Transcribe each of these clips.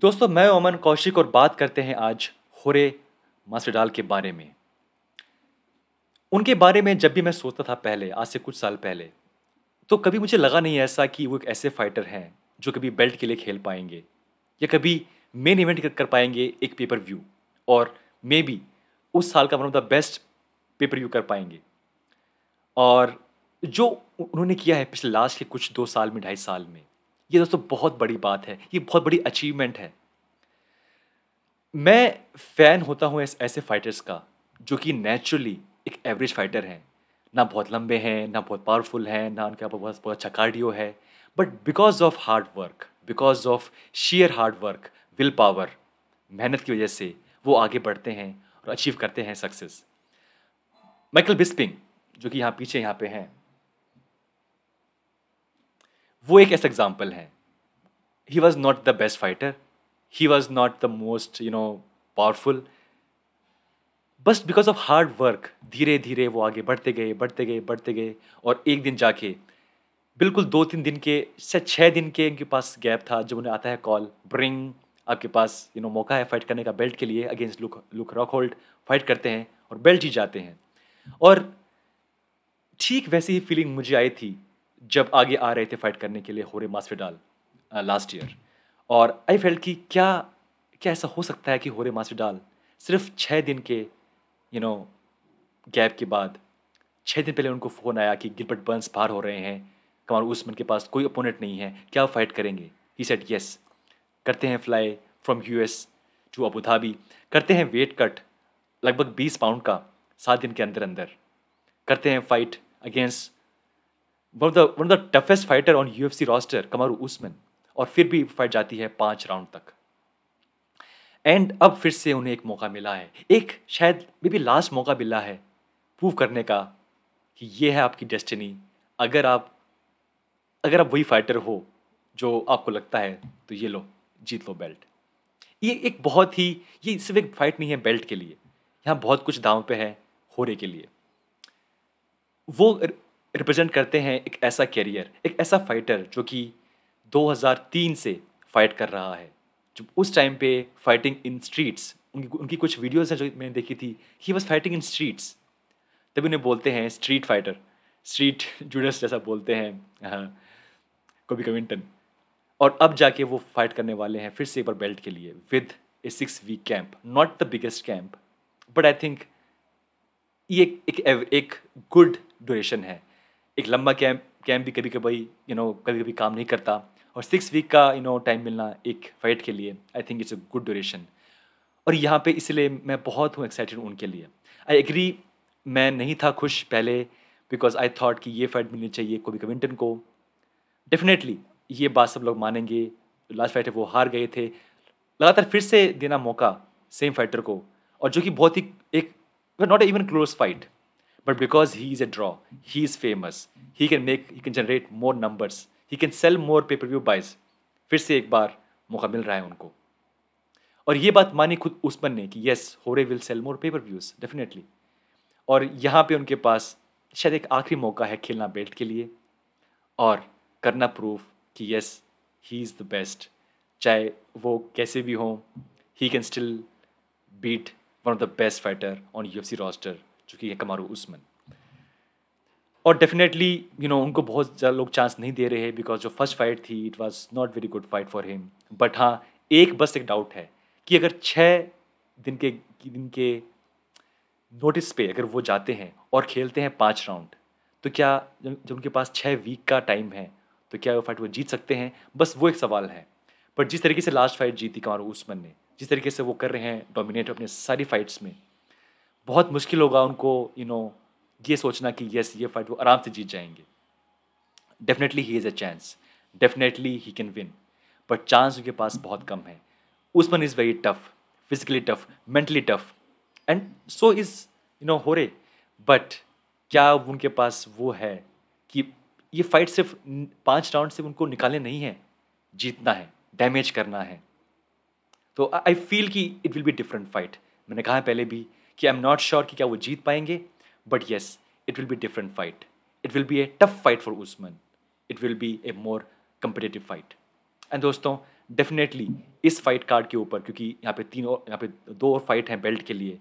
दोस्तों मैं अमन कौशिक और बात करते हैं आज होरे मास्टरडाल के बारे में उनके बारे में जब भी मैं सोचता था पहले आज से कुछ साल पहले तो कभी मुझे लगा नहीं ऐसा कि वो एक ऐसे फाइटर हैं जो कभी बेल्ट के लिए खेल पाएंगे या कभी मेन इवेंट कर पाएंगे एक पेपर व्यू और मे बी उस साल का one of the best pay per view कर पाएंगे और जो उन्होंने किया है पिछले लास्ट के कुछ दो साल में ढाई साल में ये दोस्तों बहुत बड़ी बात है ये बहुत बड़ी अचीवमेंट है मैं फ़ैन होता हूँ ऐसे फाइटर्स का जो कि नेचुरली एक एवरेज फाइटर हैं ना बहुत लंबे हैं ना बहुत पावरफुल हैं ना उनके पास बहुत बहुत अच्छा कार्डियो है but because of hard work because of sheer hard work willpower मेहनत की वजह से वो आगे बढ़ते हैं और अचीव करते हैं सक्सेस माइकल बिस्पिंग जो कि यहाँ पीछे यहाँ पे हैं वो एक ऐसा एग्जाम्पल है he was not the best fighter he was not the most you know powerful बस बिकॉज ऑफ हार्ड वर्क धीरे धीरे वो आगे बढ़ते गए बढ़ते गए बढ़ते गए और एक दिन जाके बिल्कुल दो तीन दिन के से छः दिन के इनके पास गैप था जब उन्हें आता है कॉल ब्रिंग आपके पास यू नो मौका है फाइट करने का बेल्ट के लिए against Luke Luke Rockhold fight करते हैं और बेल्ट ही जाते हैं और ठीक वैसी ही फीलिंग मुझे आई थी जब आगे आ रहे थे फाइट करने के लिए होरे मास्विडाल लास्ट ईयर और आई फेल्ट कि क्या क्या ऐसा हो सकता है कि होरे मास्विडाल सिर्फ छः दिन के यू नो गैप के बाद छः दिन पहले उनको फ़ोन आया कि गिलबर्ट बर्न्स बाहर हो रहे हैं कमार उस्मन के पास कोई अपोनेंट नहीं है क्या फाइट करेंगे ही सेट येस करते हैं fly from U S to Abu Dhabi करते हैं वेट कट लगभग बीस पाउंड का सात दिन के अंदर अंदर करते हैं fight against one of the one of the toughest fighter on U F C roster Kamaru Usman और फिर भी फाइट जाती है पाँच राउंड तक एंड अब फिर से उन्हें एक मौका मिला है एक शायद मे बी लास्ट मौका मिला है प्रूव करने का कि ये है आपकी डेस्टिनी अगर आप अगर आप वही फाइटर हो जो आपको लगता है तो ये लो जीत लो बेल्ट ये एक बहुत ही ये सिर्फ एक फाइट नहीं है बेल्ट के लिए यहाँ बहुत कुछ दाव पे है होरे के लिए वो रिप्रेजेंट करते हैं एक ऐसा कैरियर एक ऐसा फाइटर जो कि 2003 से फाइट कर रहा है जब उस टाइम पे फाइटिंग इन स्ट्रीट्स उनकी उनकी कुछ वीडियोस हैं जो मैंने देखी थी he was fighting in streets तभी उन्हें बोलते हैं स्ट्रीट फाइटर स्ट्रीट जूडस जैसा बोलते हैं हाँ कभी कविंटन और अब जाके वो फाइट करने वाले हैं फिर से एक बार बेल्ट के लिए with a six week camp not the biggest camp but I think ये एक एक गुड ड्यूरेशन है एक लंबा कैंप कैंप भी कभी कभी यू नो कभी कभी काम नहीं करता और सिक्स वीक का यू नो टाइम मिलना एक फाइट के लिए I think it's a good duration और यहाँ पे इसलिए मैं बहुत हूँ एक्साइटेड उनके लिए आई एग्री मैं नहीं था खुश पहले बिकॉज आई थॉट कि ये फाइट मिलनी चाहिए कोबी कविंटन को डेफिनेटली ये बात सब लोग मानेंगे लास्ट फाइट है वो हार गए थे लगातार फिर से देना मौका सेम फाइटर को और जो कि बहुत ही एक not even close fight But because he is a draw, he is famous, he can make, he can generate more numbers, he can sell more pay per view buys. फिर से एक बार मौका मिल रहा है उनको और ये बात मानी खुद उस्मन ने कि यस होरे will sell more pay per views definitely और यहाँ पे उनके पास शायद एक आखिरी मौका है खेलना बेल्ट के लिए और करना प्रूफ कि yes he is the best चाहे वो कैसे भी हों he can still beat one of the best fighter on U F C roster जो कि है उस्मन और डेफिनेटली यू नो उनको बहुत ज़्यादा लोग चांस नहीं दे रहे हैं बिकॉज जो फर्स्ट फाइट थी it was not very good fight for him but हाँ एक बस एक डाउट है कि अगर छः दिन के दिन के नोटिस पे अगर वो जाते हैं और खेलते हैं पाँच राउंड तो क्या जब उनके पास छः वीक का टाइम है तो क्या वो फाइट वो जीत सकते हैं बस वो एक सवाल है पर जिस तरीके से लास्ट फाइट जीती कमारो उस्मन ने जिस तरीके से वो कर रहे हैं डोमिनेट अपने सारी फाइट्स में बहुत मुश्किल होगा उनको यू you नो know, ये सोचना कि यस ये फाइट वो आराम से जीत जाएंगे definitely he is a chance definitely he can win but chance उनके पास बहुत कम है Usman is very tough physically tough mentally tough and so is you know हो रे बट क्या उनके पास वो है कि ये फाइट सिर्फ पाँच राउंड से उनको निकालने नहीं है जीतना है डैमेज करना है तो आई फील कि it will be different fight मैंने कहा है पहले भी कि आई एम नॉट श्योर कि क्या वो जीत पाएंगे but yes it will be different fight it will be a tough fight for Usman it will be a more competitive fight and दोस्तों डेफिनेटली इस फाइट कार्ड के ऊपर क्योंकि यहाँ पे तीन और यहाँ पे दो और फाइट हैं बेल्ट के लिए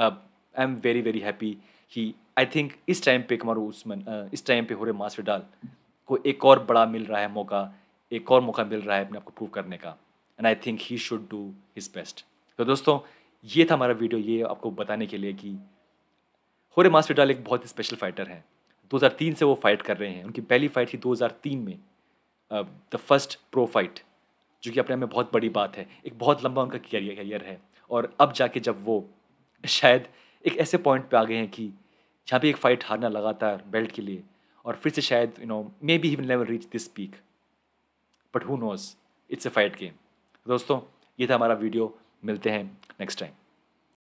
I am very very happy कि आई थिंक इस टाइम पे कमारो उस्मन uh, इस टाइम पे हो रहे मास्टर को एक और बड़ा मिल रहा है मौका एक और मौका मिल रहा है अपने आप को प्रूव करने का and I think he should do his best तो दोस्तों ये था हमारा वीडियो ये आपको बताने के लिए कि होरे मास्टरडाल एक बहुत ही स्पेशल फाइटर हैं 2003 से वो फाइट कर रहे हैं उनकी पहली फाइट थी 2003 में द फर्स्ट प्रो फाइट जो कि अपने में बहुत बड़ी बात है एक बहुत लंबा उनका करियर करियर है और अब जाके जब वो शायद एक ऐसे पॉइंट पे आ गए हैं कि जहाँ भी एक फ़ाइट हारना लगातार बेल्ट के लिए और फिर से शायद you know maybe he never reach this peak but who knows it's a fight game दोस्तों ये था हमारा वीडियो मिलते हैं next time.